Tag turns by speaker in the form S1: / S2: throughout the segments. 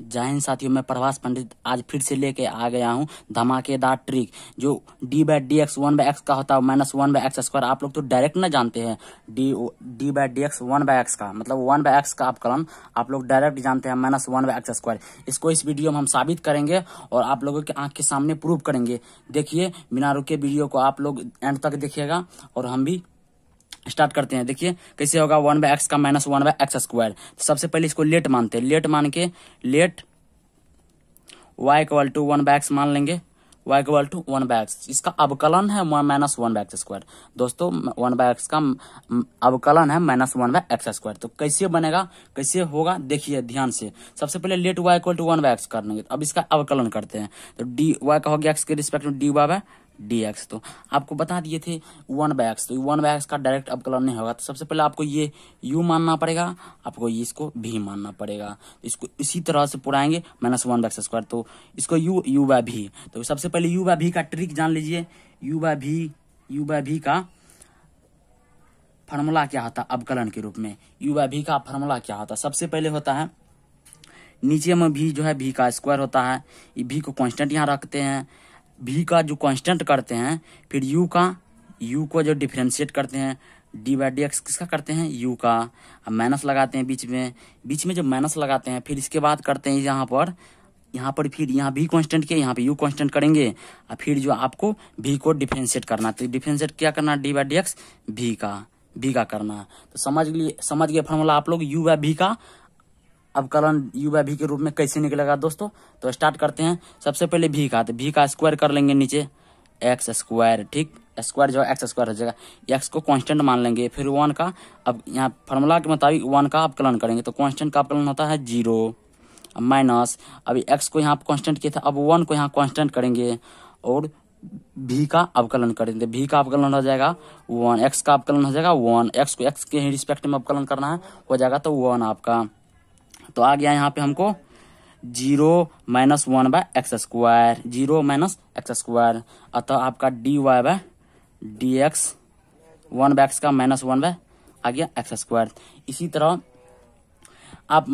S1: जय हिंद साथियों मैं प्रभास पंडित आज फिर से लेके आ गया हूँ धमाकेदार ट्रिक जो D by D x one by x का होता है minus one by x square आप लोग तो डायरेक्ट ना जानते हैं D D by D x one by x का मतलब वन बाय एक्स का अपकलन आप लोग डायरेक्ट जानते हैं minus one by x square इसको इस वीडियो में हम साबित करेंगे और आप लोगों की आंख के सामने प्रूव करेंगे देखिए बिना रुके वीडियो को आप लोग एंड तक देखिएगा और हम भी स्टार्ट करते हैं देखिए कैसे होगा वन बाय एक्स का minus one by x square तो सबसे पहले इसको लेट मानते हैं लेट मान के let Y equal to one by X मान लेंगे Y equal to one by X इसका अवकलन है minus one by x square दोस्तों वन बाय एक्स का अवकलन है minus one by x square तो कैसे बनेगा कैसे होगा देखिए ध्यान से सबसे पहले let Y equal to one by X कर लेंगे अब इसका अवकलन करते हैं तो डी वाई का हो गया एक्स के रिस्पेक्ट में D Y by D X तो आपको बता दिए थे वन बाय एक्स तो वन बाय एक्स का डायरेक्ट कलर नहीं होगा तो सबसे पहले आपको ये यू मानना पड़ेगा आपको ये इसको भी मानना पड़ेगा इसको इसी तरह से पुराएंगे माइनस वन बाय स्क्वायर तो इसको यू यू बाय भी तो सबसे पहले यू बाय भी का ट्रिक जान लीजिए u by v u by v का फॉर्मूला क्या होता है अवकलन के रूप में यू बाय भी का फार्मूला क्या होता है सबसे पहले होता है नीचे में भी जो है भी का स्क्वायर होता है ये भी को कांस्टेंट यहाँ रखते हैं भी का जो कांस्टेंट करते हैं फिर यू का यू को जो डिफ्रेंशिएट करते हैं डी बाई डी एक्स किसका करते हैं यू का माइनस लगाते हैं बीच में बीच में जो माइनस लगाते हैं फिर इसके बाद करते हैं यहाँ पर यहाँ पर फिर यहाँ भी कॉन्स्टेंट किया यहाँ पे यू कॉन्स्टेंट करेंगे और फिर जो आपको भी को डिफ्रेंशिएट करना तो डिफ्रेंशिएट क्या करना डी बाई डी एक्स भी का भी का करना तो समझ लिए समझ गए फॉर्मूला आप लोग यू बाई भी का अवकलन यू बाई भी के रूप में कैसे निकलेगा दोस्तों तो स्टार्ट करते हैं सबसे पहले भी का तो भी का स्क्वायर कर लेंगे नीचे एक्स स्क्वायर ठीक स्क्वायर जो है एक्स स्क्वायर हो जाएगा एक्स को कांस्टेंट मान लेंगे फिर वन का अब यहाँ फार्मूला के मुताबिक वन का अवकलन करेंगे तो कांस्टेंट का अवकलन होता है जीरो माइनस अभी एक्स को यहाँ कांस्टेंट किया था अब वन को यहाँ कांस्टेंट करेंगे और भी का अवकलन करेंगे भी का अवकलन हो जाएगा वन एक्स का अवकलन हो जाएगा वन एक्स को एक्स के रिस्पेक्ट में अवकलन करना है हो जाएगा तो वन आपका तो आ गया यहाँ पे हमको zero minus one by x square zero minus x square अतः आपका d Y by D x one by x का माइनस वन बाय आ गया एक्स स्क्वायर इसी तरह आप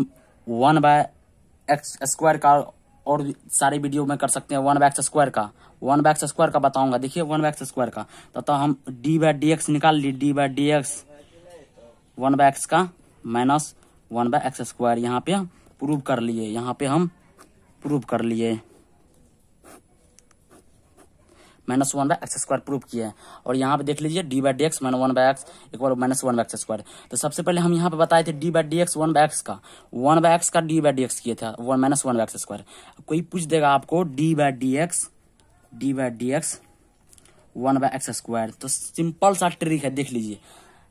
S1: वन बाय एक्स स्क्वायर का और सारे वीडियो में कर सकते हैं वन बाय एक्स स्क्वायर का वन बाय एक्स स्क्वायर का बताऊंगा देखिए वन बाय एक्स स्क्वायर का तो, तो हम डी बाय डी एक्स निकाल ली d by D x one by x का minus one by x square यहाँ पे हम प्रूव कर लिए यहाँ पे हम प्रूव कर लिए minus one by x square prove किया है और यहाँ पे देख लीजिए d by d x minus one by x equal minus one by x square तो सबसे पहले हम यहाँ पे बताए थे d by d x one by x का वन बाय एक्स का डी बाई डी एक्स किया था one minus one by x square कोई पूछ देगा आपको d by D x d by d x one by x square तो simple सा ट्रिक है देख लीजिए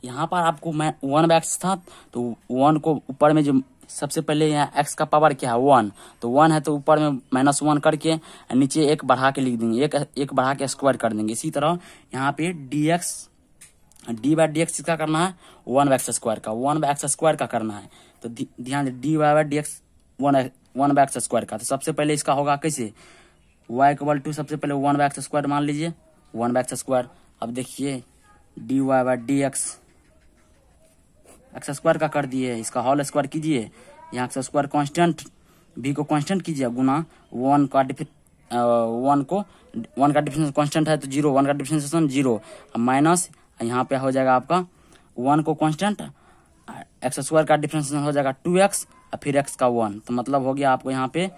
S1: यहाँ पर आपको मैं वन एक्स था तो वन को ऊपर में जो सबसे पहले यहाँ एक्स का पावर क्या है वन तो वन है तो ऊपर में माइनस वन करके नीचे एक बढ़ा के लिख देंगे एक एक बढ़ा के स्क्वायर कर देंगे इसी तरह यहाँ पे d x d by D x का करना है वन बाय एक्स स्क्वायर का वन बाय एक्स स्क्वायर का करना है तो ध्यान d Y by D x one one by x square का तो सबसे पहले इसका होगा कैसे वाई इक्वल टू सबसे पहले वन बाय एक्स स्क्वायर मान लीजिए वन बाय एक्स स्क्वायर अब देखिए d Y by D x x square का कर दिए इसका हॉल स्क्वायर कीजिए यहाँ एक्स स्क्वायर कॉन्स्टेंट बी को कॉन्स्टेंट कीजिए गुना वन का डिफिट वन को वन का डिफिनेशन कॉन्स्टेंट है तो जीरो वन का डिफिनेशन जीरो माइनस यहाँ पे हो जाएगा आपका वन को कॉन्स्टेंट एक्स स्क्वायर का डिफिनेशन हो जाएगा टू एक्स और फिर एक्स का वन तो मतलब हो गया आपको यहाँ पे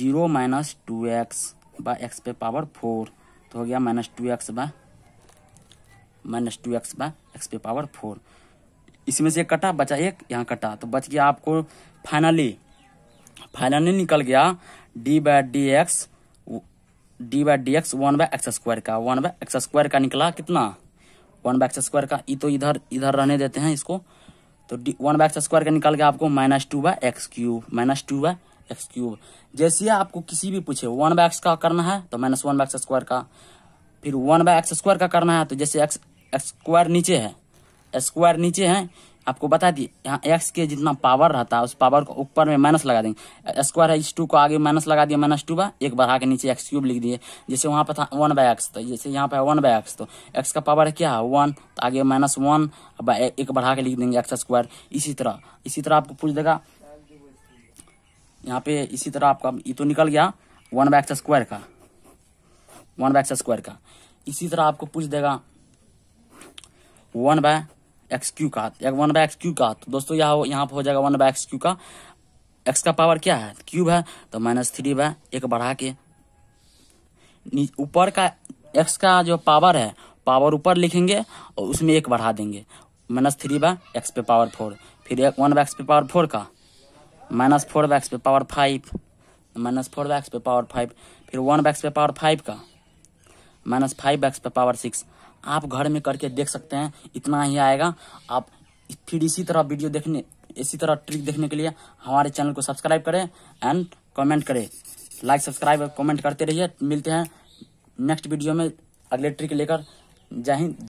S1: zero minus two x by x पे पावर फोर तो हो गया minus two x by minus two x by x पे पावर फोर इसमें से एक कटा बचा एक यहाँ कटा तो बच गया आपको फाइनली फाइनली निकल गया d by D x d by D x one by x square का वन बाय एक्स स्क्वायर का निकला कितना वन बाय एक्स स्क्वायर का ये तो इधर इधर रहने देते हैं इसको तो d one by x square का निकल गया आपको minus two by x cube minus two by x cube जैसे आपको किसी भी पूछे वन बाय एक्स का करना है तो minus one by x square का फिर वन बाय एक्स स्क्वायर का करना है तो जैसे एक्स एक्स स्क्वायर नीचे है स्क्वायर नीचे है आपको बता दिए यहाँ एक्स के जितना पावर रहता है उस पावर को ऊपर में माइनस लगा देंगे स्क्वायर है इस टू को आगे माइनस लगा दिए माइनस टू बा एक बढ़ा के नीचे एक्स क्यूब लिख दिए जैसे वहाँ पर था वन बाय एक्स तो जैसे यहाँ पर है वन बाय एक्स तो एक्स का पावर क्या है वन तो आगे माइनस वन एक बढ़ा के लिख देंगे एक्स स्क्वायर इसी तरह इसी तरह आपको पूछ देगा यहाँ पे इसी तरह आपका ये तो निकल गया वन बाय एक्स स्क्वायर का वन बाय एक्स स्क्वायर का इसी तरह आपको पूछ देगा वन बाय एक्स क्यू का या वन बाय एक्स क्यू का तो दोस्तों यहाँ यहाँ पर हो जाएगा वन बाय एक्स क्यू का एक्स का पावर क्या है क्यूब है तो माइनस थ्री बाय एक बढ़ा के ऊपर का एक्स का जो पावर है पावर ऊपर लिखेंगे और उसमें एक बढ़ा देंगे माइनस थ्री बाय एक्स पे पावर फोर फिर एक वन बाय एक्स पे पावर फोर का माइनस फोर बाय एक्स पे power five minus four by x पे पावर फाइव फिर वन बाय एक्स पे पावर फाइव का माइनस फाइव एक्स पे पावर सिक्स आप घर में करके देख सकते हैं इतना ही आएगा आप फिर इसी तरह वीडियो देखने इसी तरह ट्रिक देखने के लिए हमारे चैनल को सब्सक्राइब करें एंड कमेंट करें लाइक सब्सक्राइब और कमेंट करते रहिए मिलते हैं नेक्स्ट वीडियो में अगले ट्रिक लेकर जय हिंद